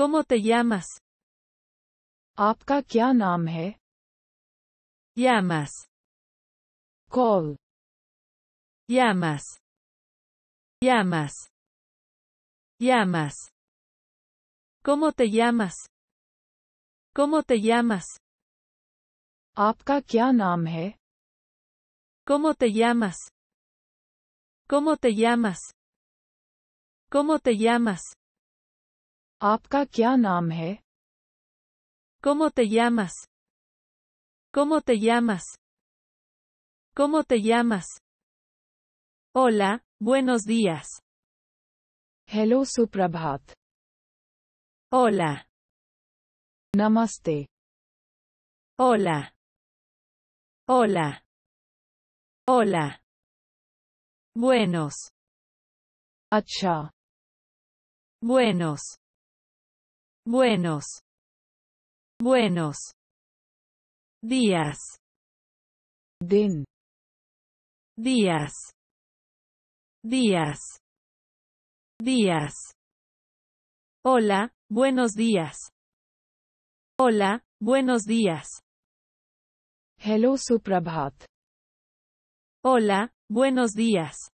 ¿Cómo te llamas? ¿Apka kya Llamas. Call. Llamas. Llamas. Llamas. ¿Cómo te llamas? ¿Cómo te llamas? Apka ¿Cómo te llamas? ¿Cómo te llamas? ¿Cómo te llamas? ¿Apka kya ¿Cómo te llamas? ¿Cómo te llamas? ¿Cómo te llamas? Hola, buenos días. Hello Suprabhat. Hola. Namaste. Hola. Hola. Hola. Buenos. Acha. Buenos. Buenos. Buenos. Días. din Días. Días. Días. Hola, buenos días. Hola, buenos días. Hello Suprabhat. Hola, buenos días.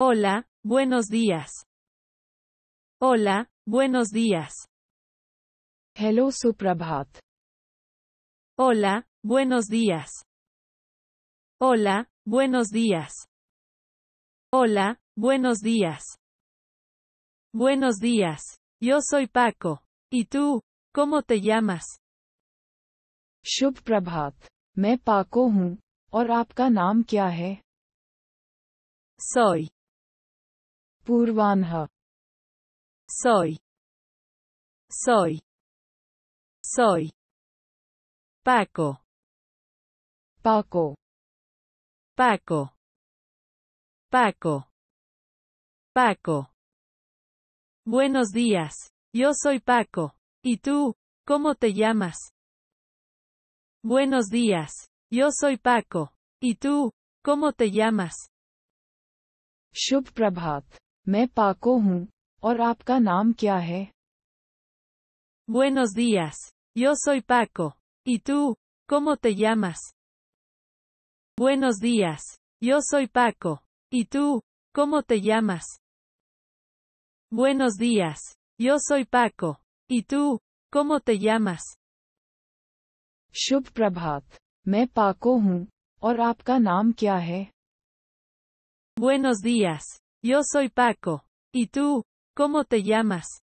Hola, buenos días. Hola, Buenos días. Hello Suprabhat. Hola, buenos días. Hola, buenos días. Hola, buenos días. Buenos días. Yo soy Paco. ¿Y tú? ¿Cómo te llamas? Shubh Me paco, Paco. हूँ Soy. Purvanha. Soy. Soy. Soy. Paco. Paco. Paco. Paco. Paco. Buenos días. Yo soy Paco. ¿Y tú? ¿Cómo te llamas? Buenos días. Yo soy Paco. ¿Y tú? ¿Cómo te llamas? Shubh Prabhat. Me और आपका Buenos días. Yo soy Paco. ¿Y tú? ¿Cómo te llamas? Buenos días. Yo soy Paco. ¿Y tú? ¿Cómo te llamas? Buenos días. Yo soy Paco. ¿Y tú? ¿Cómo te llamas? Shubh Prabhat. मैं पाको और Buenos días. Yo soy Paco. ¿Y tú? ¿Cómo te llamas?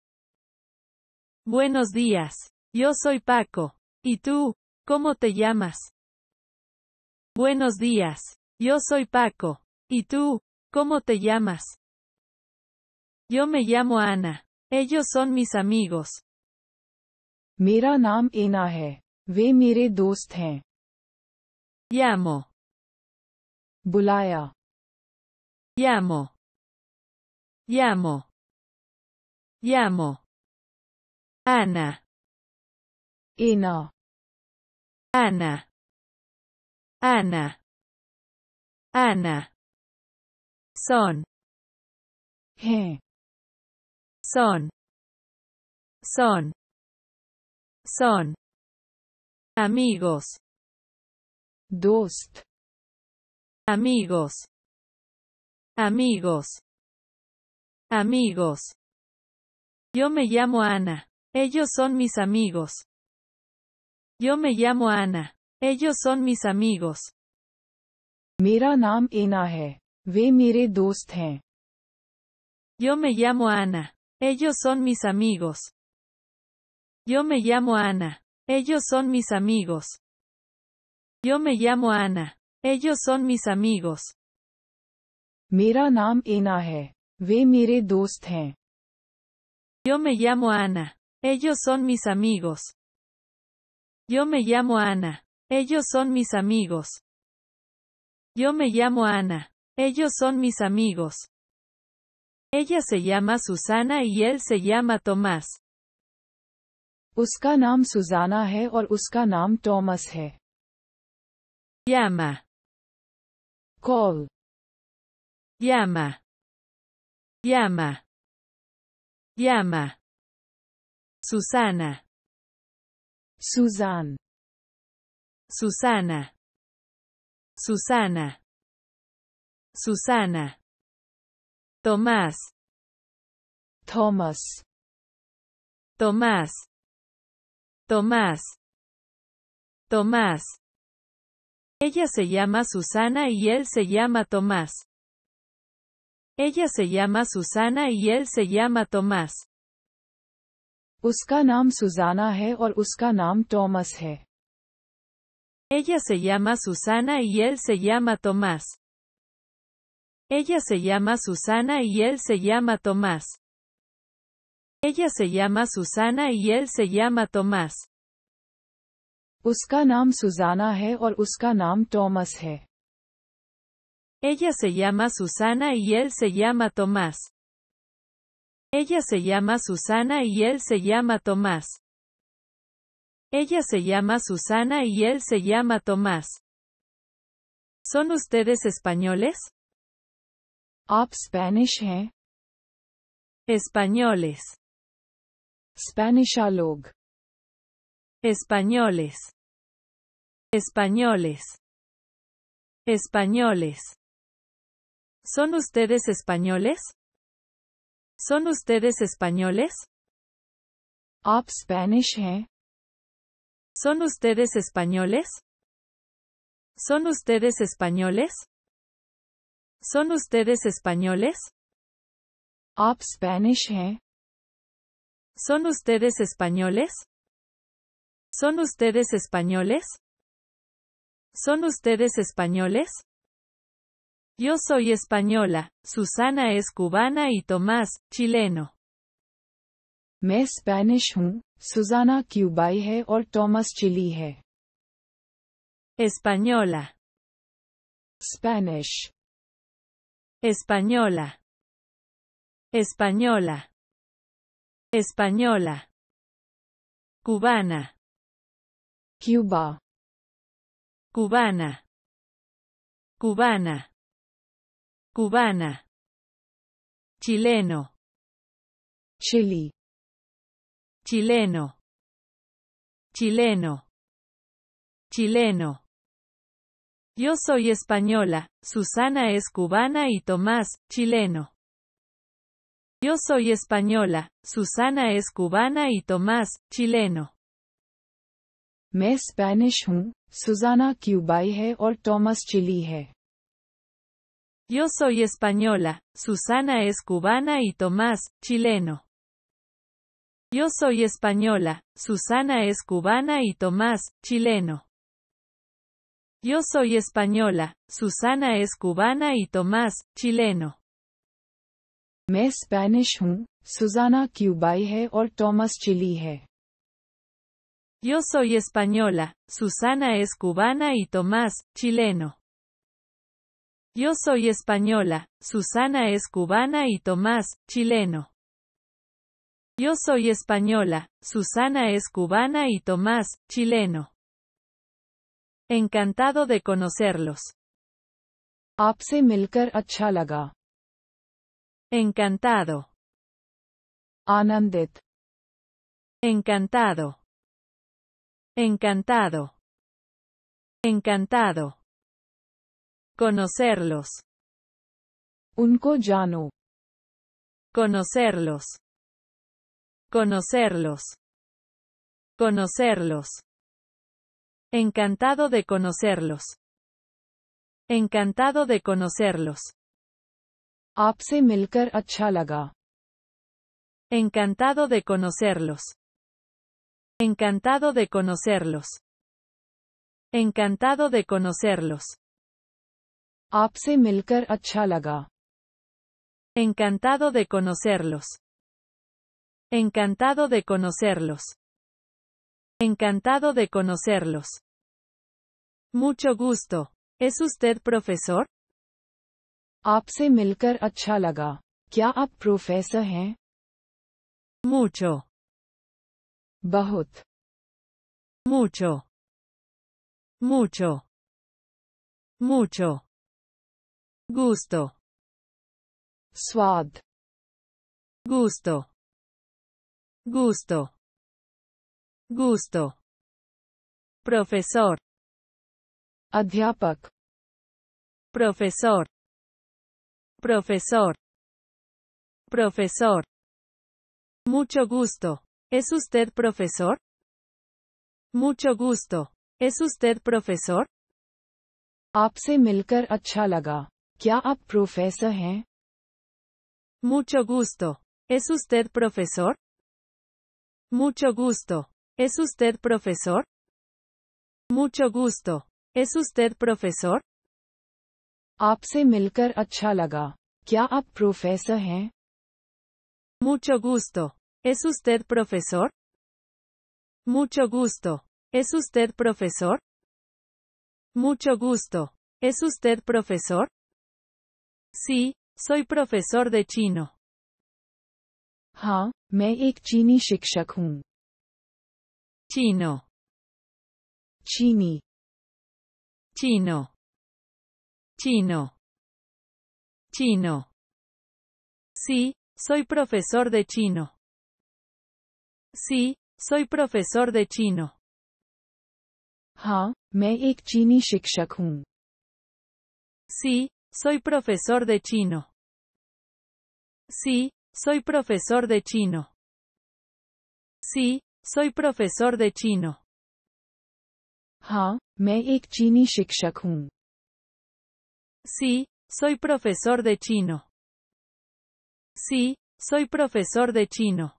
Buenos días. Yo soy Paco. ¿Y tú? ¿Cómo te llamas? Buenos días. Yo soy Paco. ¿Y tú? ¿Cómo te llamas? Yo me llamo Ana. Ellos son mis amigos. Mira Nam Inahe. Ve dost Llamo. Bulaya. Llamo. Llamo. Llamo. Ana. Ino. Ana. Ana. Ana. Son. He. Son. Son. Son. Amigos. Dost. Amigos. Amigos. Amigos. Yo me llamo Ana. Ellos son mis amigos. Yo me llamo Ana. Ellos son mis amigos. Mira Nam Anna hai. Ve Yo me llamo Ana. Ellos son mis amigos. Yo me llamo Ana. Ellos son mis amigos. Yo me llamo Ana. Ellos son mis amigos. Mira nam Inahe. hai. Ve yo me llamo Ana. Ellos son mis amigos. Yo me llamo Ana. Ellos son mis amigos. Yo me llamo Ana. Ellos son mis amigos. Ella se llama Susana y él se llama Tomás. Uska Susana Susana o aur uska nam Llama. Call. Llama. Llama. Llama. Susana. Susan. Susana. Susana. Susana. Tomás. Thomas. Tomás. Tomás. Tomás. Ella se llama Susana y él se llama Tomás. Ella se llama Susana y él se llama Tomás. Uska Susana Susana hai uscanam uska Ella se llama Susana y él se llama Tomás. Ella se llama Susana y él se llama Tomás. Ella se llama Susana y él se llama Tomás. Uska ella se llama Susana y él se llama Tomás. Ella se llama Susana y él se llama Tomás. Ella se llama Susana y él se llama Tomás. ¿Son ustedes españoles? Op Spanish ¿eh? Españoles. Spanisha log. Españoles. Españoles. Españoles. ¿Son ustedes españoles? ¿Son ustedes españoles? Spanish ¿Son ustedes españoles? ¿Son ustedes españoles? ¿Son ustedes españoles? Spanish ¿Son ustedes españoles? ¿Son ustedes españoles? ¿Son ustedes españoles? Yo soy española, Susana es cubana y Tomás, chileno. Me Spanish, Susana cuba y Tomás Tomás Española. Spanish. Española. Española. Española. Cubana. Cuba. Cubana. Cubana cubana, chileno, Chile, chileno, chileno, chileno. Yo soy española, Susana es cubana y Tomás, chileno. Yo soy española, Susana es cubana y Tomás, chileno. Me Spanish, हूँ Susana क्यूबाई है और yo soy española, Susana es cubana y Tomás, chileno. Yo soy española, Susana es cubana y Tomás, chileno. Yo soy española, Susana es cubana y Tomás, chileno. me Spanish Susana o Tomás chilije Yo soy española, Susana es cubana y Tomás, chileno. Yo soy española, Susana es cubana y Tomás, chileno. Yo soy española, Susana es cubana y Tomás, chileno. Encantado de conocerlos. Apse milker achalaga. Encantado. Anandit. Encantado. Encantado. Encantado conocerlos, unko jano, conocerlos, conocerlos, conocerlos. Encantado de conocerlos. Encantado de conocerlos. Apse milker achalaga Encantado de conocerlos. Encantado de conocerlos. Encantado de conocerlos. Apse Milker Achalaga. Encantado de conocerlos. Encantado de conocerlos. Encantado de conocerlos. Mucho gusto. ¿Es usted profesor? Apse मिलकर अच्छा ¿Qué क्या आप Mucho. Mucho. Mucho. Mucho gusto swad gusto gusto gusto profesor adhyapak profesor profesor profesor mucho gusto ¿Es usted profesor? Mucho gusto. ¿Es usted profesor? apse मिलकर अच्छा mucho gusto. ¿Es usted profesor? Mucho gusto. ¿Es usted profesor? Mucho gusto. ¿Es usted profesor? आपसे मिलकर ¿Qué आप profesor Mucho gusto. ¿Es usted profesor? Mucho gusto. ¿Es usted profesor? Mucho gusto. ¿Es usted profesor? Sí, soy profesor de chino. Ja, me ek chini. Chino. Chini. Chino. Chino. Chino. Sí, soy profesor de chino. Sí, soy profesor de chino. Ja, me ek chini. Sí, soy profesor de chino. Sí, soy profesor de chino. Sí, soy profesor de chino. Ha, me ek chini Sí, soy profesor de chino. Sí, soy profesor de chino.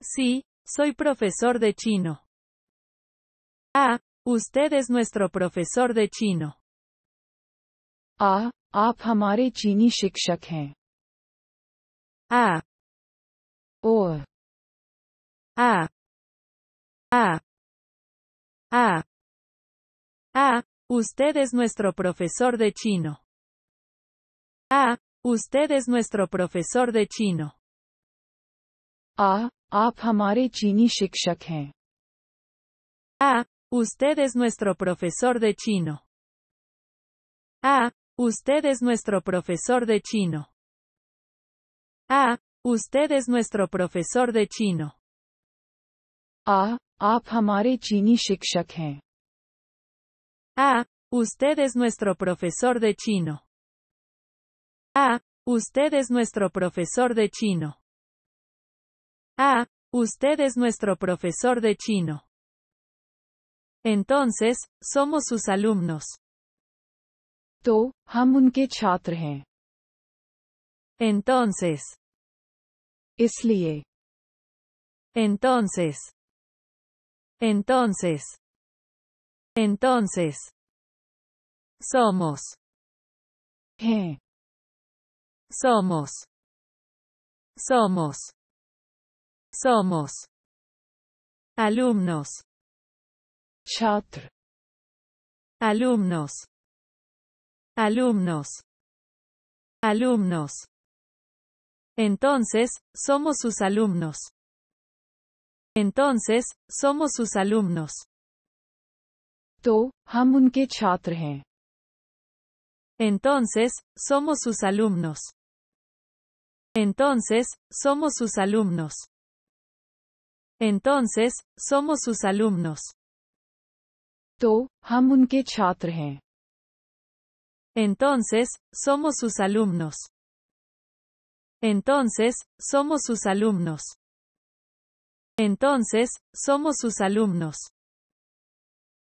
Sí, soy profesor de chino. Ah, usted es nuestro profesor de chino. Ah, आप हमारे Ah. शिक्षक Ah, आ ah, usted es nuestro profesor de chino. Ah, usted es nuestro profesor de chino. a आप हमारे चीनी a usted es nuestro profesor de chino. a Usted es nuestro profesor de chino. Ah, Usted es nuestro profesor de chino. Ah, Ah, Usted es nuestro profesor de chino. Ah, Usted es nuestro profesor de chino. Ah, Usted es nuestro profesor de chino. Entonces, somos sus alumnos. Entonces. Entonces. Entonces. Entonces. Somos. Somos. Somos. Somos. Alumnos. Chatr. Alumnos. Alumnos. Alumnos. Entonces, somos sus alumnos. Entonces, somos sus alumnos. To, hum unke Entonces, somos sus alumnos. Entonces, somos sus alumnos. Entonces, somos sus alumnos. To, hum unke entonces, somos sus alumnos. Entonces, somos sus alumnos. Entonces, somos sus alumnos.